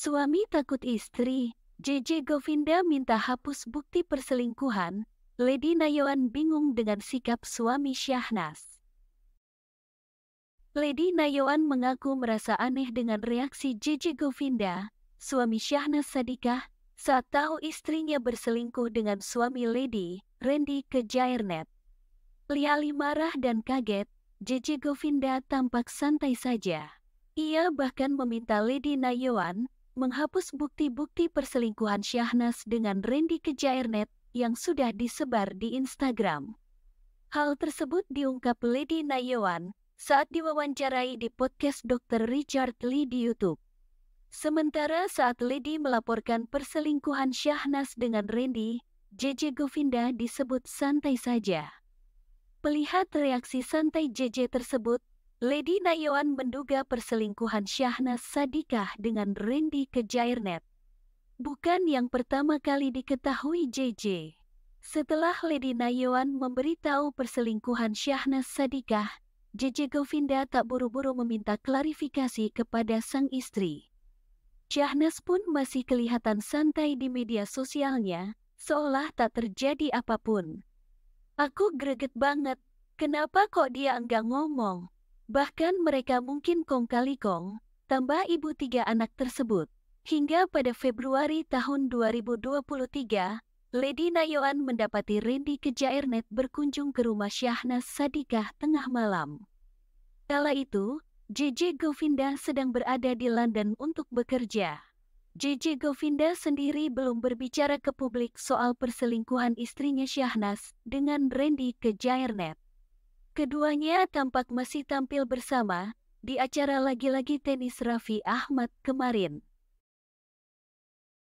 Suami takut istri, JJ Govinda minta hapus bukti perselingkuhan, Lady Nayawan bingung dengan sikap suami Syahnas. Lady Nayawan mengaku merasa aneh dengan reaksi JJ Govinda, suami Syahnas Sadikah, saat tahu istrinya berselingkuh dengan suami Lady, Randy Kejairnet. Liali marah dan kaget, JJ Govinda tampak santai saja. Ia bahkan meminta Lady Nayawan menghapus bukti-bukti perselingkuhan Syahnas dengan Randy Kejairnet yang sudah disebar di Instagram. Hal tersebut diungkap Lady Nayewan saat diwawancarai di podcast Dr. Richard Lee di YouTube. Sementara saat Lady melaporkan perselingkuhan Syahnas dengan Randy, JJ Govinda disebut santai saja. Pelihat reaksi santai JJ tersebut, Lady Nayoan menduga perselingkuhan Syahnas Sadikah dengan Randy Kejairnet. Bukan yang pertama kali diketahui JJ. Setelah Lady Nayoan memberitahu perselingkuhan Syahnas Sadikah, JJ Govinda tak buru-buru meminta klarifikasi kepada sang istri. Syahnas pun masih kelihatan santai di media sosialnya, seolah tak terjadi apapun. Aku greget banget, kenapa kok dia enggak ngomong? Bahkan mereka mungkin kong kali kong, tambah ibu tiga anak tersebut. Hingga pada Februari tahun 2023, Lady Nayoan mendapati Randy Kejairnet berkunjung ke rumah Syahnas Sadikah tengah malam. Kala itu, JJ Govinda sedang berada di London untuk bekerja. JJ Govinda sendiri belum berbicara ke publik soal perselingkuhan istrinya Syahnas dengan Randy Kejairnet. Keduanya tampak masih tampil bersama di acara lagi-lagi tenis Raffi Ahmad kemarin.